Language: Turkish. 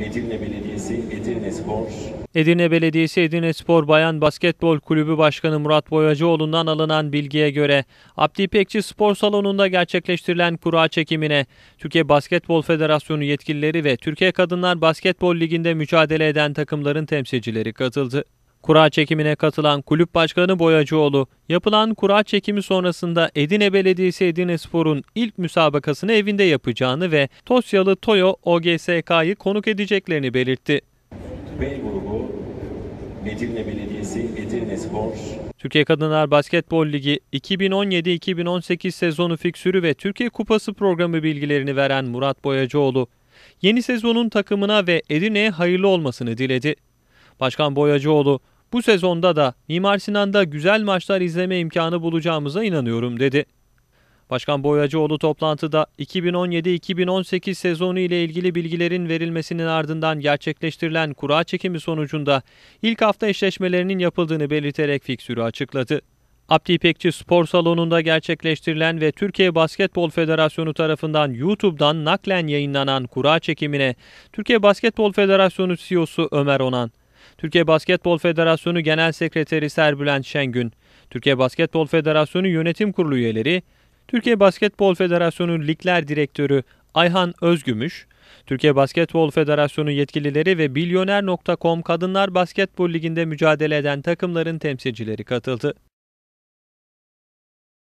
Edirne Belediyesi, Edirne Spor. Edirne Belediyesi Edirne Spor Bayan Basketbol Kulübü Başkanı Murat Boyacıoğlu'ndan alınan bilgiye göre Abdi İpekçi Spor Salonu'nda gerçekleştirilen kura çekimine Türkiye Basketbol Federasyonu yetkilileri ve Türkiye Kadınlar Basketbol Ligi'nde mücadele eden takımların temsilcileri katıldı. Kura çekimine katılan kulüp başkanı Boyacıoğlu, yapılan kura çekimi sonrasında Edine Belediyesi Edine Spor'un ilk müsabakasını evinde yapacağını ve Tosyalı Toyo OGSK'yı konuk edeceklerini belirtti. B grubu Edirne Belediyesi Edirne Spor, Türkiye Kadınlar Basketbol Ligi 2017-2018 sezonu fiksürü ve Türkiye Kupası programı bilgilerini veren Murat Boyacıoğlu, yeni sezonun takımına ve Edirne'ye hayırlı olmasını diledi. Başkan Boyacıoğlu, bu sezonda da Mimar Sinan'da güzel maçlar izleme imkanı bulacağımıza inanıyorum dedi. Başkan Boyacıoğlu toplantıda 2017-2018 sezonu ile ilgili bilgilerin verilmesinin ardından gerçekleştirilen kura çekimi sonucunda ilk hafta eşleşmelerinin yapıldığını belirterek fiksürü açıkladı. Abdi İpekçi Spor Salonu'nda gerçekleştirilen ve Türkiye Basketbol Federasyonu tarafından YouTube'dan naklen yayınlanan kura çekimine Türkiye Basketbol Federasyonu CEO'su Ömer Onan, Türkiye Basketbol Federasyonu Genel Sekreteri Serbülent Şengün, Türkiye Basketbol Federasyonu Yönetim Kurulu üyeleri, Türkiye Basketbol Federasyonu Ligler Direktörü Ayhan Özgümüş, Türkiye Basketbol Federasyonu yetkilileri ve Bilyoner.com Kadınlar Basketbol Ligi'nde mücadele eden takımların temsilcileri katıldı.